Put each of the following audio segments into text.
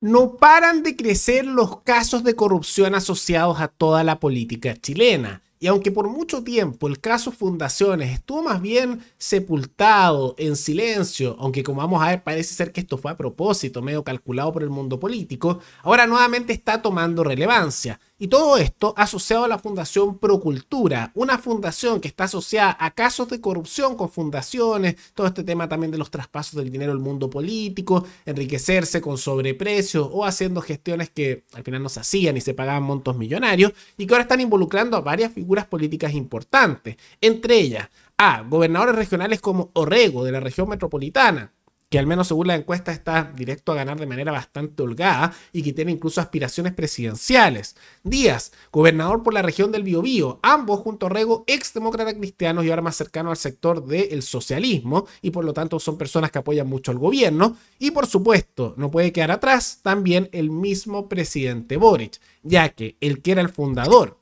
No paran de crecer los casos de corrupción asociados a toda la política chilena. Y aunque por mucho tiempo el caso Fundaciones estuvo más bien sepultado en silencio, aunque como vamos a ver parece ser que esto fue a propósito, medio calculado por el mundo político, ahora nuevamente está tomando relevancia. Y todo esto asociado a la Fundación Procultura, una fundación que está asociada a casos de corrupción con fundaciones, todo este tema también de los traspasos del dinero al mundo político, enriquecerse con sobreprecios o haciendo gestiones que al final no se hacían y se pagaban montos millonarios, y que ahora están involucrando a varias figuras políticas importantes, entre ellas a gobernadores regionales como Orrego de la región metropolitana, que al menos según la encuesta está directo a ganar de manera bastante holgada y que tiene incluso aspiraciones presidenciales. Díaz, gobernador por la región del Biobío, ambos junto a Orrego Exdemócrata cristiano y ahora más cercano al sector del socialismo y por lo tanto son personas que apoyan mucho al gobierno. Y por supuesto, no puede quedar atrás también el mismo presidente Boric, ya que el que era el fundador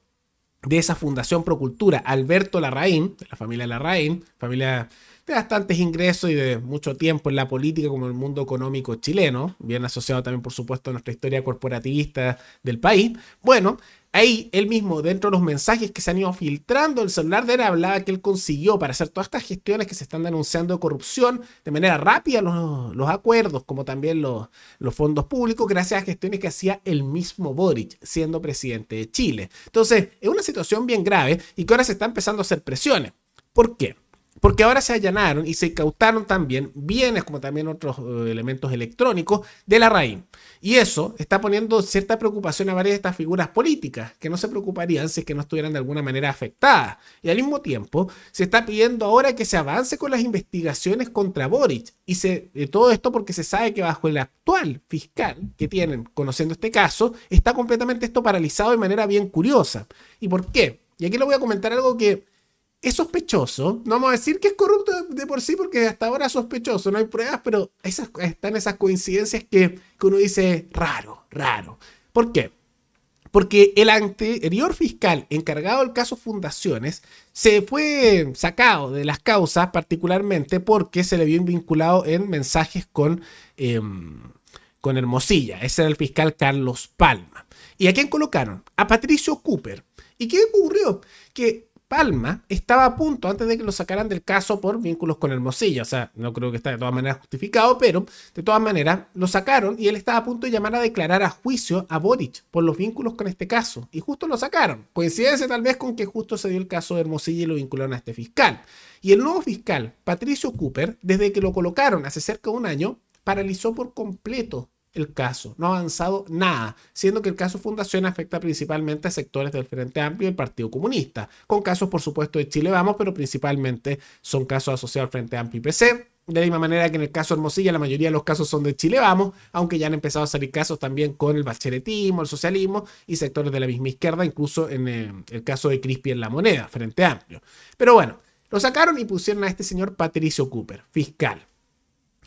de esa Fundación Procultura, Alberto Larraín, de la familia Larraín, familia de bastantes ingresos y de mucho tiempo en la política como en el mundo económico chileno, bien asociado también por supuesto a nuestra historia corporativista del país. Bueno, Ahí él mismo, dentro de los mensajes que se han ido filtrando, el celular de él hablaba que él consiguió para hacer todas estas gestiones que se están denunciando corrupción de manera rápida los, acuerdos, como también los, los, fondos públicos, gracias a gestiones que hacía el mismo Boric siendo presidente de Chile. Entonces, es una situación bien grave y que ahora se está empezando a hacer presiones. ¿Por qué? Porque ahora se allanaron y se incautaron también bienes como también otros eh, elementos electrónicos de la raíz. Y eso está poniendo cierta preocupación a varias de estas figuras políticas que no se preocuparían si es que no estuvieran de alguna manera afectadas. Y al mismo tiempo se está pidiendo ahora que se avance con las investigaciones contra Boric. Y se, eh, todo esto porque se sabe que bajo el actual fiscal que tienen conociendo este caso, está completamente esto paralizado de manera bien curiosa. ¿Y por qué? Y aquí le voy a comentar algo que es sospechoso. No vamos a decir que es corrupto de, por sí, porque hasta ahora es sospechoso, no hay pruebas, pero esas, están esas coincidencias que, uno dice raro, raro. ¿Por qué? Porque el anterior fiscal encargado del caso Fundaciones se fue sacado de las causas, particularmente porque se le vio vinculado en mensajes con, em, con Hermosilla. Ese era el fiscal Carlos Palma. ¿Y a quién colocaron? A Patricio Cooper. ¿Y qué ocurrió? Que Palma estaba a punto antes de que lo sacaran del caso por vínculos con Hermosilla. O sea, no creo que esté de todas maneras justificado, pero de todas maneras lo sacaron y él estaba a punto de llamar a declarar a juicio a Boric por los vínculos con este caso. Y justo lo sacaron. Coincidencia tal vez con que justo se dio el caso de Hermosilla y lo vincularon a este fiscal. Y el nuevo fiscal, Patricio Cooper, desde que lo colocaron hace cerca de un año, paralizó por completo el caso, no ha avanzado nada, siendo que el caso Fundación afecta principalmente a sectores del Frente Amplio y el Partido Comunista, con casos por supuesto de Chile Vamos, pero principalmente son casos asociados al Frente Amplio y PC. De la misma manera que en el caso Hermosilla, la mayoría de los casos son de Chile Vamos, aunque ya han empezado a salir casos también con el bacheletismo, el socialismo y sectores de la misma izquierda, incluso en eh, el caso de Crispi en la moneda, Frente Amplio. Pero bueno, lo sacaron y pusieron a este señor Patricio Cooper, fiscal.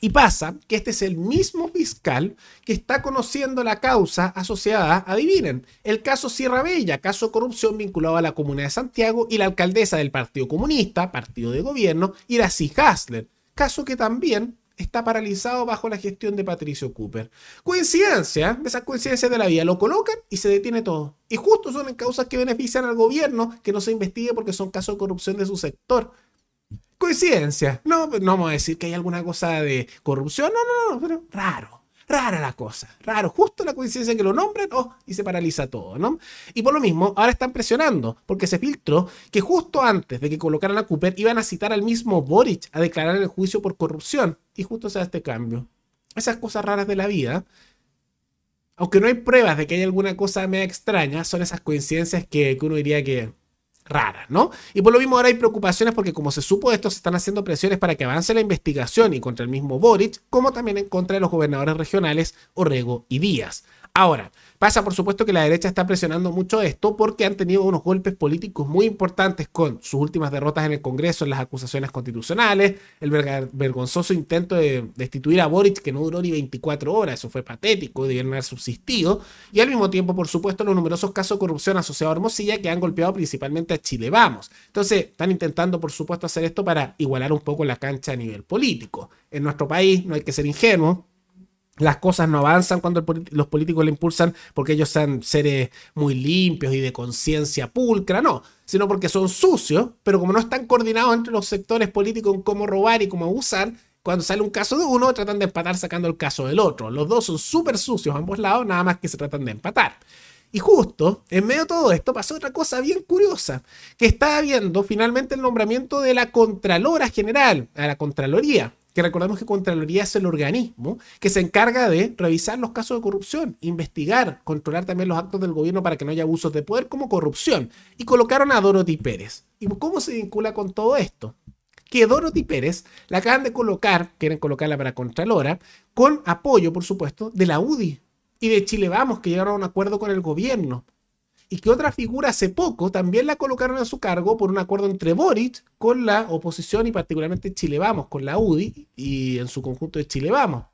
Y pasa que este es el mismo fiscal que está conociendo la causa asociada, adivinen, el caso Sierra Bella, caso de corrupción vinculado a la Comunidad de Santiago y la alcaldesa del Partido Comunista, partido de gobierno, Iracy Hasler, caso que también está paralizado bajo la gestión de Patricio Cooper. Coincidencia, esas coincidencias de la vida, lo colocan y se detiene todo. Y justo son en causas que benefician al gobierno que no se investigue porque son casos de corrupción de su sector coincidencia. Pues, no, vamos a decir que hay alguna cosa de corrupción, no, no, no, pero raro. Rara la cosa, raro, justo la coincidencia que lo nombran, oh, y se paraliza todo, ¿no? Y por lo mismo, ahora están presionando, porque se filtró que justo antes de que colocaran a Cooper iban a citar al mismo Boric a declarar el juicio por corrupción, y justo se da este cambio. Esas cosas raras de la vida, aunque no hay pruebas de que hay alguna cosa media extraña, son esas coincidencias que uno diría que rara, ¿no? Y por lo mismo ahora hay preocupaciones porque como se supo esto, se están haciendo presiones para que avance la investigación y contra el mismo Boric, como también en contra de los gobernadores regionales Orrego y Díaz. Ahora, pasa por supuesto que la derecha está presionando mucho esto porque han tenido unos golpes políticos muy importantes con sus últimas derrotas en el Congreso, en las acusaciones constitucionales, el vergonzoso intento de destituir a Boric que no duró ni 24 horas, eso fue patético, debieron haber subsistido, y al mismo tiempo, por supuesto, los numerosos casos de corrupción asociados a Hermosilla que han golpeado principalmente a Chile Vamos. Entonces, están intentando, por supuesto, hacer esto para igualar un poco la cancha a nivel político. En nuestro país no hay que ser ingenuo las cosas no avanzan cuando los políticos le impulsan porque ellos sean seres muy limpios y de conciencia pulcra, no, sino porque son sucios, pero como no están coordinados entre los sectores políticos en cómo robar y cómo abusar, cuando sale un caso de uno tratan de empatar sacando el caso del otro. Los dos son súper sucios ambos lados, nada más que se tratan de empatar. Y justo, en medio de todo esto, pasó otra cosa bien curiosa, que está habiendo finalmente el nombramiento de la Contralora General, a la Contraloría, que recordemos que Contraloría es el organismo que se encarga de revisar los casos de corrupción, investigar, controlar también los actos del gobierno para que no haya abusos de poder como corrupción. Y colocaron a Dorothy Pérez. ¿Y cómo se vincula con todo esto? Que Dorothy Pérez la acaban de colocar, quieren colocarla para Contralora, con apoyo, por supuesto, de la UDI, y de Chile Vamos, que llegaron a un acuerdo con el gobierno. Y que otra figura hace poco también la colocaron a su cargo por un acuerdo entre Boric con la oposición y particularmente Chile Vamos, con la UDI y en su conjunto de Chile Vamos.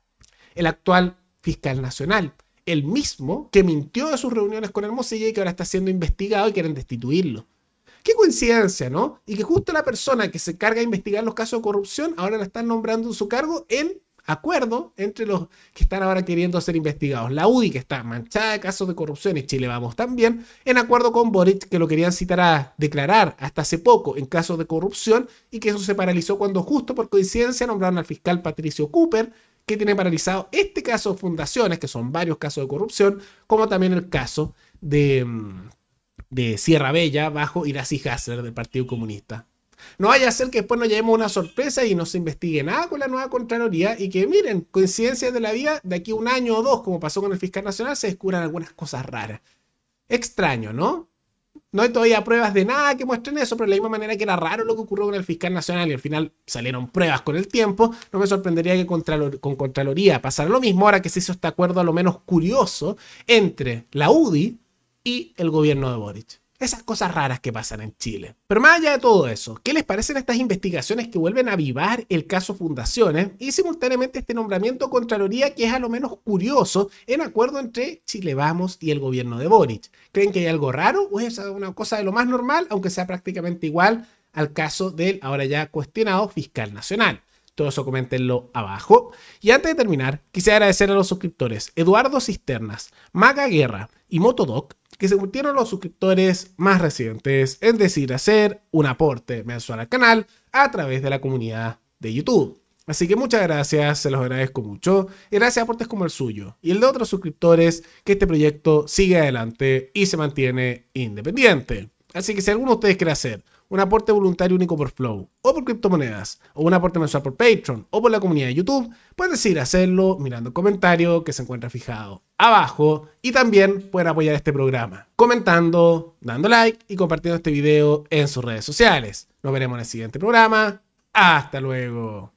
El actual fiscal nacional, el mismo que mintió de sus reuniones con Hermosilla y que ahora está siendo investigado y quieren destituirlo. Qué coincidencia, ¿no? Y que justo la persona que se carga de investigar los casos de corrupción ahora la están nombrando en su cargo en acuerdo entre los que están ahora queriendo ser investigados. La UDI, que está manchada de casos de corrupción, y Chile Vamos también, en acuerdo con Boric, que lo querían citar a declarar hasta hace poco en casos de corrupción, y que eso se paralizó cuando justo por coincidencia nombraron al fiscal Patricio Cooper, que tiene paralizado este caso de fundaciones, que son varios casos de corrupción, como también el caso de, mm, Sierra Bella bajo Iracy Hassler del Partido Comunista. No vaya a ser que después nos llevemos una sorpresa y no se investigue nada con la nueva Contraloría y que, miren, coincidencias de la vida, de aquí un año o dos, como pasó con el fiscal nacional, se descubran algunas cosas raras. Extraño, ¿no? No hay todavía pruebas de nada que muestren eso, pero de la misma manera que era raro lo que ocurrió con el fiscal nacional y al final salieron pruebas con el tiempo, no me sorprendería que con Contraloría pasara lo mismo ahora que se hizo este acuerdo a lo menos curioso entre la UDI y el gobierno de Boric. Esas cosas raras que pasan en Chile. Pero más allá de todo eso, ¿qué les parecen estas investigaciones que vuelven a avivar el caso Fundaciones y simultáneamente este nombramiento Contraloría que es a lo menos curioso en acuerdo entre Chile Vamos y el gobierno de Boric? ¿Creen que hay algo raro o es una cosa de lo más normal, aunque sea prácticamente igual al caso del ahora ya cuestionado fiscal nacional? Todo eso coméntenlo abajo. Y antes de terminar, quisiera agradecer a los suscriptores Eduardo Cisternas, Maga Guerra y Motodoc que se convirtieron los suscriptores más recientes en decir hacer un aporte mensual al canal a través de la comunidad de YouTube. Así que muchas gracias, se los agradezco mucho. Y gracias a aportes como el suyo y el de otros suscriptores que este proyecto sigue adelante y se mantiene independiente. Así que si alguno de ustedes quiere hacer un aporte voluntario único por Flow o por criptomonedas o un aporte mensual por Patreon o por la comunidad de YouTube, pueden decidir hacerlo mirando el comentario que se encuentra fijado abajo y también pueden apoyar este programa comentando, dando like y compartiendo este video en sus redes sociales. Nos veremos en el siguiente programa. Hasta luego.